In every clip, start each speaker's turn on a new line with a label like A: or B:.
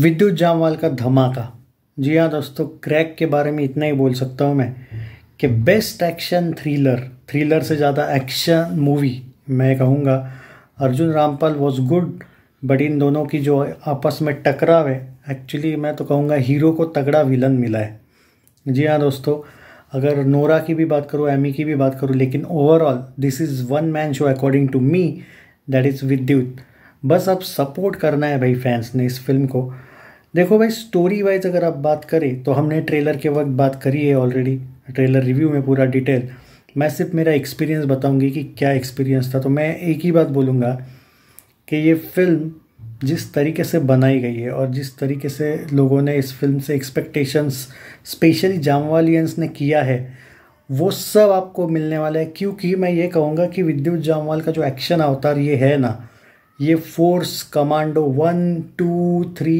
A: विद्युत जामवाल का धमाका जी हाँ दोस्तों क्रैक के बारे में इतना ही बोल सकता हूँ मैं कि बेस्ट एक्शन थ्रिलर थ्रिलर से ज़्यादा एक्शन मूवी मैं कहूँगा Arjun Rampal was good but इन दोनों की जो आपस में टकराव है एक्चुअली मैं तो कहूँगा हीरो को तगड़ा विलन मिला है जी हाँ दोस्तों अगर नोरा की भी बात करूँ एमी की भी बात करूँ लेकिन overall this is one man show according to me that is Vidyut बस अब सपोर्ट करना है भाई फैंस ने इस फिल्म को देखो भाई स्टोरी वाइज अगर आप बात करें तो हमने ट्रेलर के वक्त बात करी है ऑलरेडी ट्रेलर रिव्यू में पूरा डिटेल मैं सिर्फ मेरा एक्सपीरियंस बताऊंगी कि क्या एक्सपीरियंस था तो मैं एक ही बात बोलूँगा कि ये फिल्म जिस तरीके से बनाई गई है और जिस तरीके से लोगों ने इस फिल्म से एक्सपेक्टेशंस स्पेशली जामवालियंस ने किया है वो सब आपको मिलने वाला है क्योंकि मैं ये कहूँगा कि विद्युत जामवाल का जो एक्शन अवतार ये है ना ये force commando one two three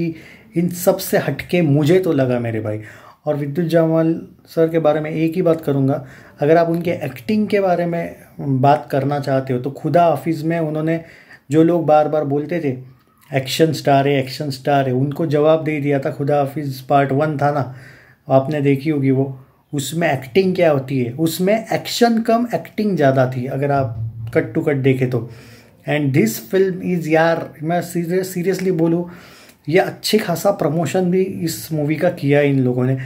A: इन सब से हटके मुझे तो लगा मेरे भाई और विद्युत जामवाल सर के बारे में एक ही बात करूँगा अगर आप उनके एक्टिंग के बारे में बात करना चाहते हो तो खुदा हाफिज़ में उन्होंने जो लोग बार बार बोलते थे एक्शन स्टार है एक्शन स्टार है उनको जवाब दे दिया था खुदा हाफिज़ पार्ट वन था ना आपने देखी होगी वो उसमें एक्टिंग क्या होती है उसमें एक्शन कम एक्टिंग ज़्यादा थी अगर आप कट टू कट देखें तो एंड दिस फिल्म इज़ यार मैं सीरियसली बोलूँ ये अच्छी खासा प्रमोशन भी इस मूवी का किया है इन लोगों ने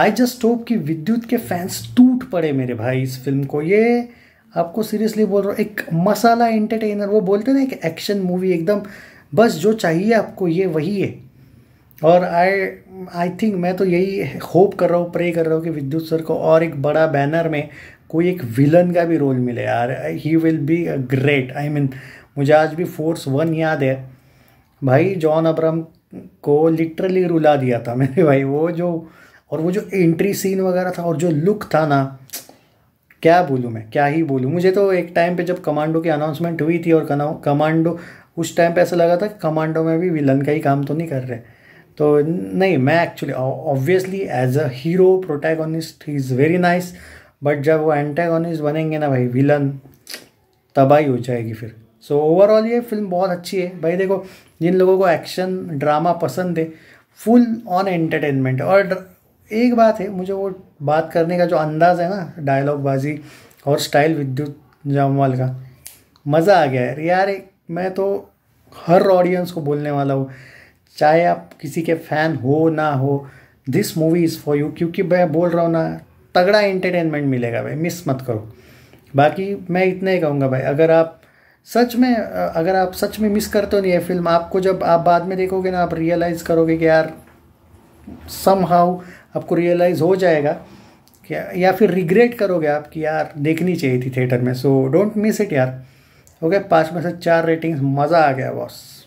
A: आई जस्ट होप कि विद्युत के फैंस टूट पड़े मेरे भाई इस फिल्म को ये आपको सीरियसली बोल रहा हूँ एक मसाला एंटरटेनर वो बोलते ना एक एक्शन मूवी एकदम बस जो चाहिए आपको ये वही है और आई आई थिंक मैं तो यही होप कर रहा हूँ प्रे कर रहा हूँ कि विद्युत सर को और एक बड़ा बैनर में कोई एक विलन का भी रोल मिले यार he will be great I mean मुझे आज भी फोर्स वन याद है भाई जॉन अब्राम को लिटरली रुला दिया था मैंने भाई वो जो और वो जो एंट्री सीन वगैरह था और जो लुक था ना क्या बोलूँ मैं क्या ही बोलूँ मुझे तो एक टाइम पे जब कमांडो की अनाउंसमेंट हुई थी और कमांडो उस टाइम पे ऐसा लगा था कि कमांडो में भी विलन का ही काम तो नहीं कर रहे तो नहीं मैं actually obviously as a hero protagonist he is very nice but जब वो एंटेगोनिस्ट बनेंगे ना भाई विलन तबाही हो जाएगी फिर सो so, ओवरऑल ये फिल्म बहुत अच्छी है भाई देखो जिन लोगों को एक्शन ड्रामा पसंद है फुल ऑन एंटरटेनमेंट और एक बात है मुझे वो बात करने का जो अंदाज़ है ना डायलॉग बाजी और स्टाइल विद्युत जामवाल का मज़ा आ गया है यार मैं तो हर ऑडियंस को बोलने वाला हूँ चाहे आप किसी के फ़ैन हो ना हो this movie is for you क्योंकि मैं बोल रहा हूँ ना तगड़ा एंटरटेनमेंट मिलेगा भाई मिस मत करो बाकी मैं इतना ही कहूँगा भाई अगर आप सच में अगर आप सच में मिस करते नहीं है फिल्म आपको जब आप बाद में देखोगे ना आप रियलाइज़ करोगे कि यार सम हाउ आपको रियलाइज़ हो जाएगा कि या फिर रिग्रेट करोगे आप कि यार देखनी चाहिए थी थिएटर में सो डोंट मिस इट यार हो गया पाँच में से चार रेटिंग्स मज़ा आ गया बॉस